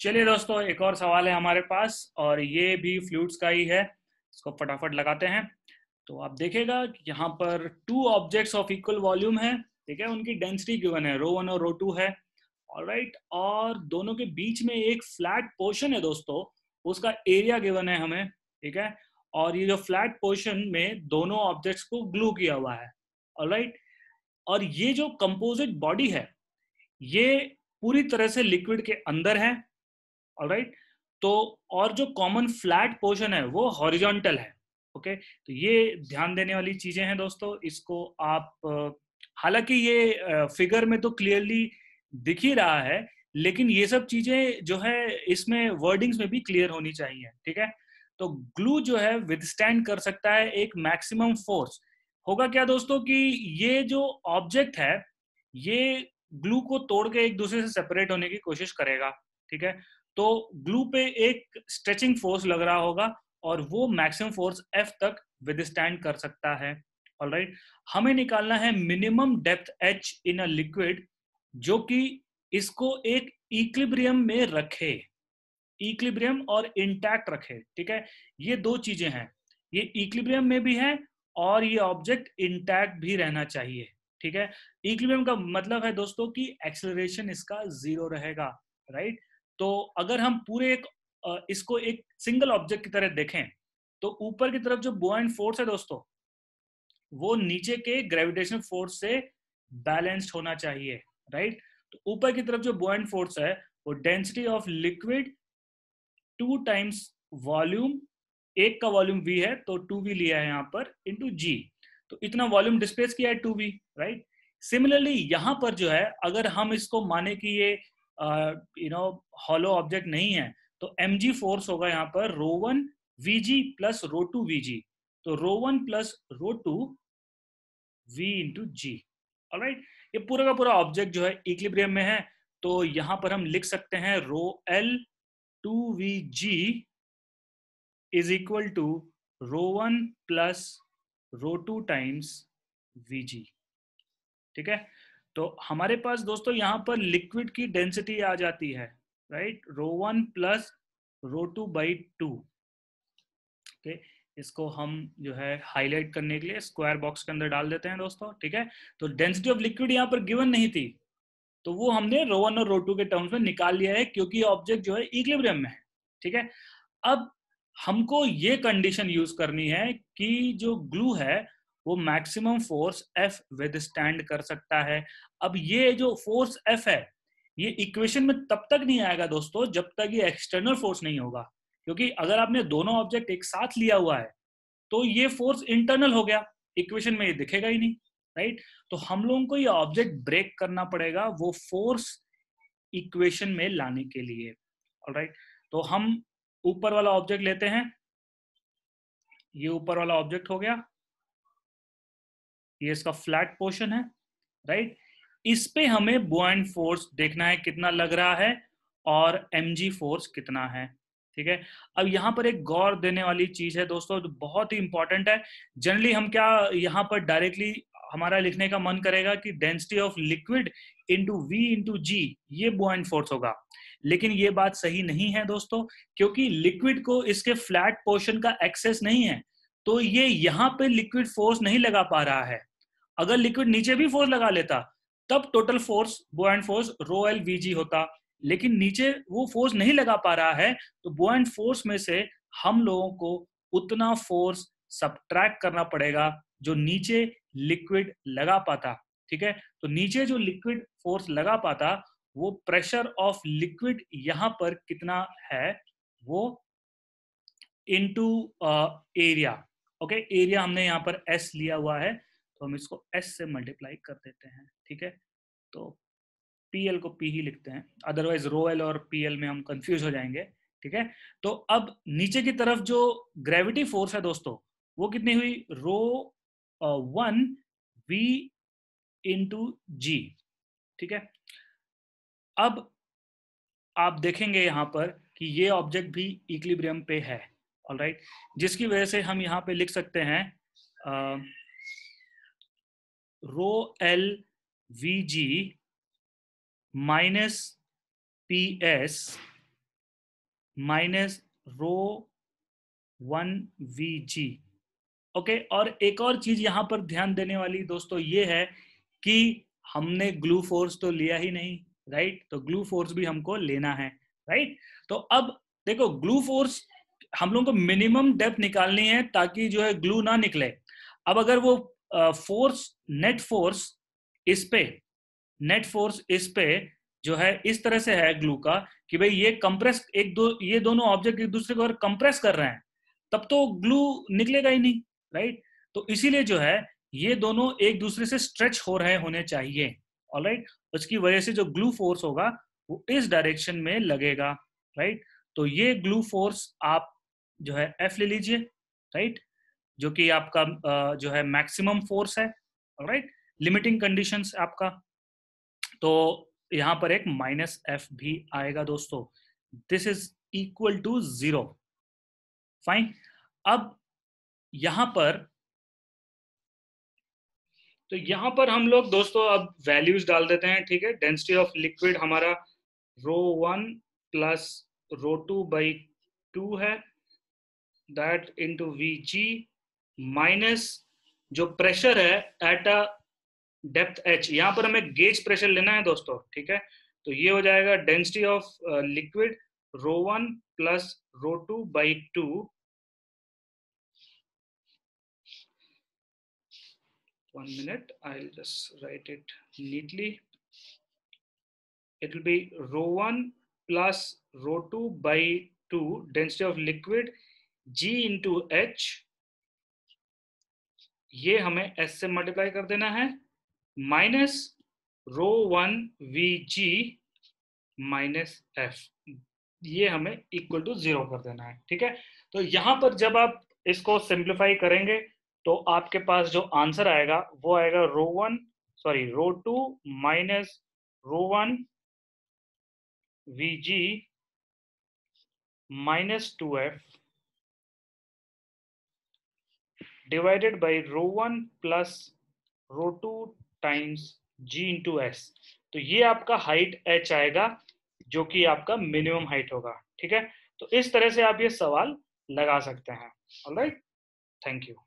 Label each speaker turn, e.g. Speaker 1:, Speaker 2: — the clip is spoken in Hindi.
Speaker 1: चलिए दोस्तों एक और सवाल है हमारे पास और ये भी फ्लूड्स का ही है इसको फटाफट लगाते हैं तो आप देखेगा यहाँ पर two objects of equal volume है ठीक है उनकी डेंसिटी गिवन है रो वन और रो टू है ऑलराइट और दोनों के बीच में एक फ्लैट पोर्शन है दोस्तों उसका एरिया गिवन है हमें ठीक है और ये जो फ्लैट पोर्शन में दोनों ऑब्जेक्ट्स को ग्लू किया हुआ है ऑलराइट और ये जो कंपोजिट बॉडी है ये पूरी तरह से लिक्विड के अंदर है राइट तो और जो कॉमन फ्लैट पोर्शन है वो हॉरिजॉन्टल है ओके okay? तो ये ध्यान देने वाली चीजें हैं दोस्तों इसको आप हालांकि ये फिगर में तो क्लियरली दिख ही रहा है लेकिन ये सब चीजें जो है इसमें वर्डिंग्स में भी क्लियर होनी चाहिए ठीक है तो ग्लू जो है विदस्टैंड कर सकता है एक मैक्सिमम फोर्स होगा क्या दोस्तों कि ये जो ऑब्जेक्ट है ये ग्लू को तोड़ के एक दूसरे से सेपरेट होने की कोशिश करेगा ठीक है तो ग्लू पे एक स्ट्रेचिंग फोर्स लग रहा होगा और वो मैक्सिमम फोर्स एफ तक विद स्टैंड कर सकता है ऑल राइट right? हमें निकालना है minimum depth H in a liquid जो कि इसको एक इक्लिब्रियम में रखे इक्लिब्रियम और इंटैक्ट रखे ठीक है ये दो चीजें हैं ये इक्लिब्रियम में भी है और ये ऑब्जेक्ट इंटैक्ट भी रहना चाहिए ठीक है इक्लिब्रियम का मतलब है दोस्तों कि एक्सेलरेशन इसका जीरो रहेगा राइट right? तो अगर हम पूरे एक इसको एक सिंगल ऑब्जेक्ट की तरह देखें तो ऊपर की तरफ जो बोएंट फोर्स है दोस्तों वो नीचे के ग्रेविटेशन फोर्स से बैलेंस्ड होना चाहिए राइट तो ऊपर की तरफ जो बोएंट फोर्स है वो density of liquid two times volume एक का वॉल्यूम वी है तो टू वी लिया है यहां पर इंटू जी तो इतना वॉल्यूम डिस्प्लेस किया है टू वी राइट सिमिलरली यहां पर जो है अगर हम इसको माने कि ये यू नो हॉलो ऑब्जेक्ट नहीं है तो एम जी फोर्स होगा यहाँ पर rho one V G plus rho two V G तो rho one plus rho two V into G right ये पूरा का पूरा ऑब्जेक्ट जो है इक्लिब्रियम में है तो यहां पर हम लिख सकते हैं rho L two V G is equal to rho one plus rho two times V G ठीक है तो हमारे पास दोस्तों यहाँ पर लिक्विड की डेंसिटी आ जाती है right rho one plus rho two by two okay इसको हम जो है हाईलाइट करने के लिए स्क्वायर बॉक्स के अंदर डाल देते हैं दोस्तों ठीक है तो डेंसिटी ऑफ लिक्विड यहाँ पर गिवन नहीं थी तो वो हमने रो वन और रो टू के टर्म्स में निकाल लिया है क्योंकि ऑब्जेक्ट जो है इक्लिब्रियम में है ठीक है अब हमको ये कंडीशन यूज करनी है कि जो ग्लू है वो मैक्सिमम फोर्स एफ विदस्टैंड कर सकता है अब ये जो फोर्स एफ है ये इक्वेशन में तब तक नहीं आएगा दोस्तों जब तक ये एक्सटर्नल फोर्स नहीं होगा क्योंकि अगर आपने दोनों ऑब्जेक्ट एक साथ लिया हुआ है तो ये फोर्स इंटरनल हो गया इक्वेशन में ये दिखेगा ही नहीं राइट तो हम लोगों को ये ऑब्जेक्ट ब्रेक करना पड़ेगा वो फोर्स इक्वेशन में लाने के लिए राइट तो हम ऊपर वाला ऑब्जेक्ट लेते हैं ये ऊपर वाला ऑब्जेक्ट हो गया ये इसका फ्लैट पोर्शन है राइट इस पे हमें बुआइंट फोर्स देखना है कितना लग रहा है और एम फोर्स कितना है ठीक है अब यहां पर एक गौर देने वाली चीज है दोस्तों जो बहुत ही इंपॉर्टेंट है जनरली हम क्या यहाँ पर डायरेक्टली हमारा लिखने का मन करेगा कि density of liquid into V into G ये बुआइंट फोर्स होगा लेकिन ये बात सही नहीं है दोस्तों क्योंकि लिक्विड को इसके फ्लैट पोर्शन का एक्सेस नहीं है तो ये यहाँ पे लिक्विड फोर्स नहीं लगा पा रहा है अगर लिक्विड नीचे भी फोर्स लगा लेता तब total force and force rho L V G होता लेकिन नीचे वो फोर्स नहीं लगा पा रहा है तो एंड फोर्स में से हम लोगों को उतना फोर्स सब्ट्रैक्ट करना पड़ेगा जो नीचे लिक्विड लगा पाता ठीक है तो नीचे जो लिक्विड फोर्स लगा पाता वो प्रेशर ऑफ लिक्विड यहां पर कितना है वो इनटू एरिया ओके एरिया हमने यहां पर एस लिया हुआ है तो हम इसको एस से मल्टीप्लाई कर देते हैं ठीक है तो पी एल को पी ही लिखते हैं अदरवाइज रो एल और पी एल में हम कंफ्यूज हो जाएंगे ठीक है तो अब नीचे की तरफ जो ग्रेविटी फोर्स है दोस्तों वो कितनी हुई rho one V into G ठीक है अब आप देखेंगे यहां पर कि ये ऑब्जेक्ट भी इक्लिब्रियम पे है ऑलराइट right? जिसकी वजह से हम यहां पे लिख सकते हैं ah, rho L V G minus P S minus rho one V G okay और एक और चीज यहां पर ध्यान देने वाली दोस्तों ये है कि हमने ग्लू फोर्स तो लिया ही नहीं राइट तो ग्लू फोर्स भी हमको लेना है राइट तो अब देखो ग्लू फोर्स हम लोगों को मिनिमम डेप्थ निकालनी है ताकि जो है ग्लू ना निकले अब अगर वो फोर्स नेट फोर्स इस पे नेट फोर्स इस पे जो है इस तरह से है ग्लू का कि भाई ये कंप्रेस एक दो ये दोनों ऑब्जेक्ट एक दूसरे को अगर कंप्रेस कर रहे हैं तब तो ग्लू निकलेगा ही नहीं राइट तो इसीलिए जो है ये दोनों एक दूसरे से स्ट्रेच हो रहे होने चाहिए ऑलराइट उसकी वजह से जो ग्लू फोर्स होगा वो इस डायरेक्शन में लगेगा राइट तो ये ग्लू फोर्स आप जो है एफ ले लीजिए राइट जो कि आपका uh, जो है मैक्सिमम फोर्स है राइट लिमिटिंग कंडीशन आपका तो यहां पर एक माइनस एफ भी आएगा दोस्तों this is equal to zero fine अब यहां पर तो यहां पर हम लोग दोस्तों अब वैल्यूज डाल देते हैं ठीक है डेंसिटी ऑफ लिक्विड हमारा rho one plus rho two by two है that into V G minus जो प्रेशर है एट अ डेप्थ एच यहां पर हमें गेज प्रेशर लेना है दोस्तों ठीक है तो ये हो जाएगा density of liquid rho one plus rho two by two one minute I just write it neatly it will be rho one plus rho two by two density of liquid G into H ये हमें एस से मल्टीप्लाई कर देना है minus rho one V G minus F ये हमें इक्वल टू जीरो कर देना है ठीक है तो यहां पर जब आप इसको सिंप्लीफाई करेंगे तो आपके पास जो आंसर आएगा वो आएगा rho one sorry rho two minus rho one V G minus two F divided by rho one plus rho two times G into S तो ये आपका हाइट एच आएगा जो कि आपका मिनिमम हाइट होगा ठीक है तो इस तरह से आप ये सवाल लगा सकते हैं ऑलराइट थैंक यू